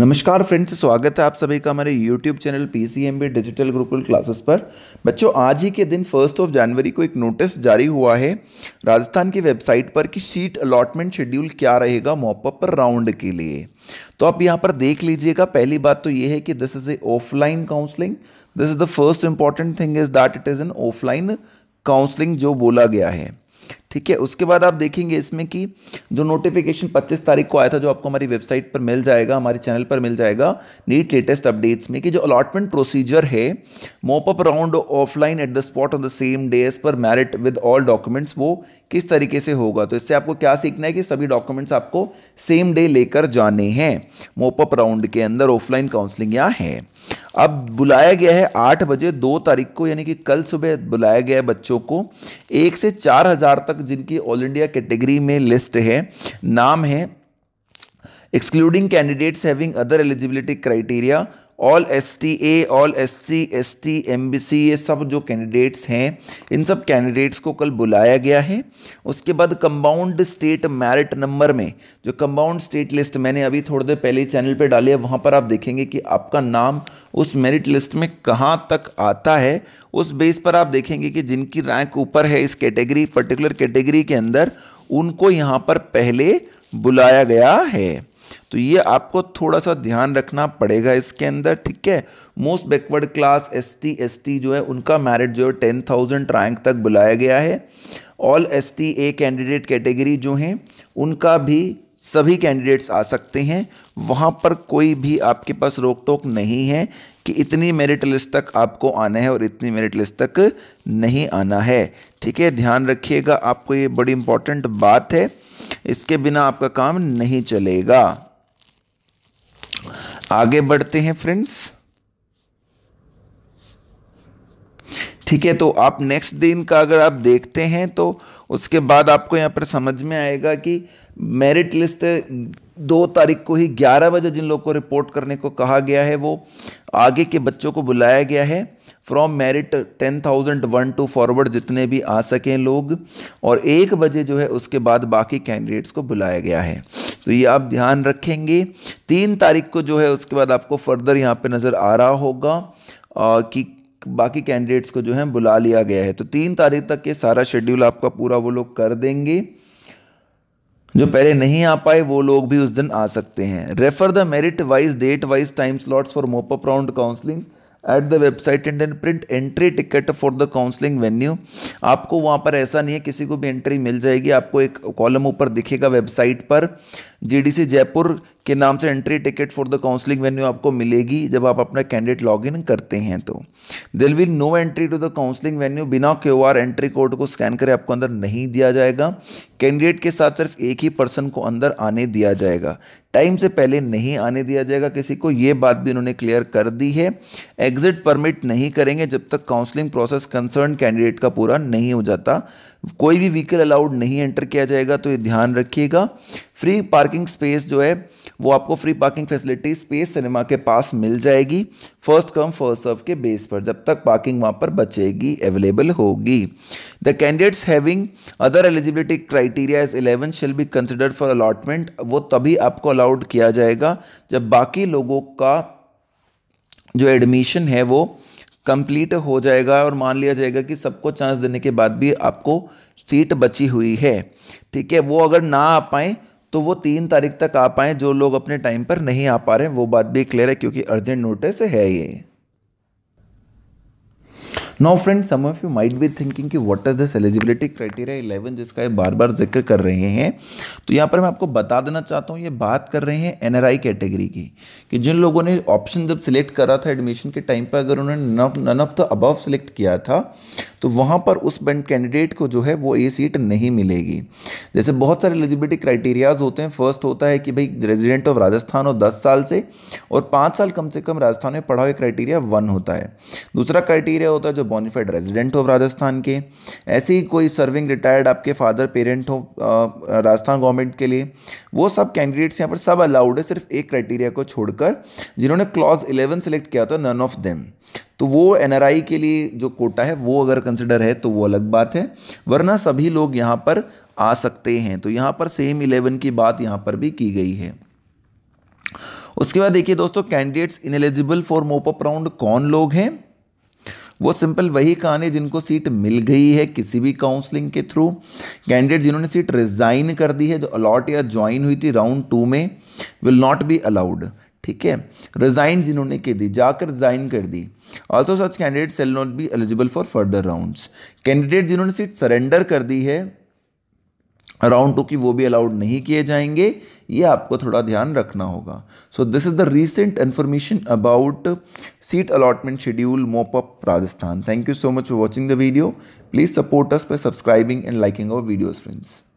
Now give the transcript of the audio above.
नमस्कार फ्रेंड्स स्वागत है आप सभी का हमारे YouTube channel P C M B digital group classes पर बच्चों आज ही के दिन फर्स्ट ऑफ जनवरी को एक नोटिस जारी हुआ है राजस्थान की वेबसाइट पर कि सीट अलॉटमेंट शेड्यूल क्या रहेगा मॉपअप पर राउंड के लिए तो आप यहाँ पर देख लीजिएगा पहली बात तो ये है कि this is a offline counselling this is the first important thing is that it is an offline counselling जो बोला गया है ठीक है उसके बाद आप देखेंगे इसमें कि जो नोटिफिकेशन 25 तारीख को आया था जो आपको हमारी वेबसाइट पर मिल जाएगा हमारे चैनल पर मिल जाएगा नीट लेटेस्ट अपडेट्स में कि जो अलॉटमेंट प्रोसीजर है mop up round offline at the spot on the same day as per merit with all documents वो किस तरीके से होगा तो इससे आपको क्या सीखना है कि सभी डॉक्यूमेंट्स आपको सेम डे लेकर जाने हैं मोपअप राउंड के अंदर ऑफलाइन काउंसलिंग यहाँ है अब बुलाया गया है आठ बजे दो तारीख को यानी कि कल सुबह बुलाया गया है बच्चों को एक से चार हज़ार तक जिनकी ऑल इंडिया कैटेगरी में लिस्ट है नाम है excluding candidates having other eligibility criteria all S T A all S C S T M B C ये सब जो कैंडिडेट्स हैं इन सब कैंडिडेट्स को कल बुलाया गया है उसके बाद कंबाउंड स्टेट मैरिट नंबर में जो कंबाउंड स्टेट लिस्ट मैंने अभी थोड़ी देर पहले चैनल पे डाली है वहाँ पर आप देखेंगे कि आपका नाम उस मेरिट लिस्ट में कहाँ तक आता है उस बेस पर आप देखेंगे कि जिनकी रैंक ऊपर है इस कैटेगरी पर्टिकुलर कैटेगरी के अंदर उनको यहाँ पर पहले बुलाया गया है तो ये आपको थोड़ा सा ध्यान रखना पड़ेगा इसके अंदर ठीक है most backward class S T जो है उनका मैरिट जो है टेन थाउजेंड रैंक तक बुलाया गया है all S T A candidate category जो हैं उनका भी सभी कैंडिडेट्स आ सकते हैं वहाँ पर कोई भी आपके पास रोक टोक नहीं है कि इतनी मेरिट लिस्ट तक आपको आना है और इतनी मेरिट लिस्ट तक नहीं आना है ठीक है ध्यान रखिएगा आपको ये बड़ी इंपॉर्टेंट बात है इसके बिना आपका काम नहीं चलेगा आगे बढ़ते हैं फ्रेंड्स ठीक है तो आप नेक्स्ट दिन का अगर आप देखते हैं तो उसके बाद आपको यहाँ पर समझ में आएगा कि मेरिट लिस्ट दो तारीख को ही 11 बजे जिन लोगों को रिपोर्ट करने को कहा गया है वो आगे के बच्चों को बुलाया गया है from merit ten thousand one two forward जितने भी आ सकें लोग और एक बजे जो है उसके बाद बाकी कैंडिडेट्स को बुलाया गया है तो ये आप ध्यान रखेंगे तीन तारीख को जो है उसके बाद आपको फर्दर यहाँ पर नज़र आ रहा होगा आ, कि बाकी कैंडिडेट्स को जो है बुला लिया गया है तो तीन तारीख तक ये सारा शेड्यूल आपका पूरा वो लोग कर देंगे जो पहले नहीं आ पाए वो लोग भी उस दिन आ सकते हैं refer the merit wise date wise time slots for mop up round counselling at the website and and print entry ticket for the counselling venue आपको वहाँ पर ऐसा नहीं है किसी को भी एंट्री मिल जाएगी आपको एक कॉलम ऊपर दिखेगा वेबसाइट पर जीडीसी जयपुर के नाम से entry ticket for the counselling venue आपको मिलेगी जब आप अपना कैंडिडेट लॉगिन करते हैं तो दिल will no entry to the counselling venue बिना क्यू एंट्री कोड को स्कैन करें आपको अंदर नहीं दिया जाएगा कैंडिडेट के साथ सिर्फ एक ही पर्सन को अंदर आने दिया जाएगा टाइम से पहले नहीं आने दिया जाएगा किसी को ये बात भी उन्होंने क्लियर कर दी है एग्जिट परमिट नहीं करेंगे जब तक काउंसलिंग प्रोसेस कंसर्न कैंडिडेट का पूरा नहीं हो जाता कोई भी व्हीकल अलाउड नहीं एंटर किया जाएगा तो ये ध्यान रखिएगा फ्री पार्किंग स्पेस जो है वो आपको free parking facility space cinema के पास मिल जाएगी फर्स्ट कम फर्स्ट सर्व के बेस पर जब तक पार्किंग वहाँ पर बचेगी अवेलेबल होगी the candidates having other eligibility criteria is eleven shall be considered for allotment वो तभी आपको अलाउड किया जाएगा जब बाकी लोगों का जो एडमिशन है वो कंप्लीट हो जाएगा और मान लिया जाएगा कि सबको चांस देने के बाद भी आपको सीट बची हुई है ठीक है वो अगर ना आ पाए तो वो तीन तारीख तक आ पाएँ जो लोग अपने टाइम पर नहीं आ पा रहे वो बात भी क्लियर है क्योंकि अर्जेंट नोटिस है ये now friend some of you might be thinking कि what is this eligibility criteria eleven जिसका ये बार बार जिक्र कर रहे हैं तो यहाँ पर मैं आपको बता देना चाहता हूँ ये बात कर रहे हैं एन कैटेगरी की कि जिन लोगों ने ऑप्शन जब सिलेक्ट करा था एडमिशन के टाइम पर अगर उन्होंने none of the above select किया था तो वहाँ पर उस कैंडिडेट को जो है वो ए सीट नहीं मिलेगी जैसे बहुत सारे एलिजिबिलिटी क्राइटेरियाज होते हैं फर्स्ट होता है कि भाई रेजिडेंट ऑफ राजस्थान हो दस साल से और पाँच साल कम से कम राजस्थान में पढ़ा हुआ क्राइटेरिया वन होता है दूसरा क्राइटेरिया होता है जो बॉनीफाइड रेजिडेंट हो राजस्थान के ऐसे ही कोई सर्विंग रिटायर्ड आपके फादर पेरेंट हो राजस्थान गवर्नमेंट के लिए वो सब कैंडिडेट्स यहाँ पर सब अलाउड है सिर्फ एक क्राइटेरिया को छोड़कर जिन्होंने क्लॉज इलेवन सेलेक्ट किया था नन ऑफ देम तो वो एन के लिए जो कोटा है वो अगर कंसिडर है तो वो अलग बात है वरना सभी लोग यहाँ पर आ सकते हैं तो यहाँ पर सेम इलेवन की बात यहाँ पर भी की गई है उसके बाद देखिए दोस्तों candidates ineligible for mop up round कौन लोग हैं वो सिंपल वही कहानी जिनको सीट मिल गई है किसी भी काउंसलिंग के थ्रू कैंडिडेट जिन्होंने सीट रिजाइन कर दी है जो अलॉट या ज्वाइन हुई थी राउंड टू में विल नॉट बी अलाउड ठीक है रिजाइन जिन्होंने के दी जाकर रिजाइन कर दी also such candidate shall not be eligible for further round candidate जिन्होंने सीट सरेंडर कर दी है राउंड टू की वो भी अलाउड नहीं किए जाएंगे ये आपको थोड़ा ध्यान रखना होगा so this is the recent information about seat allotment schedule mop up Rajasthan thank you so much for watching the video please support us by subscribing and liking our videos friends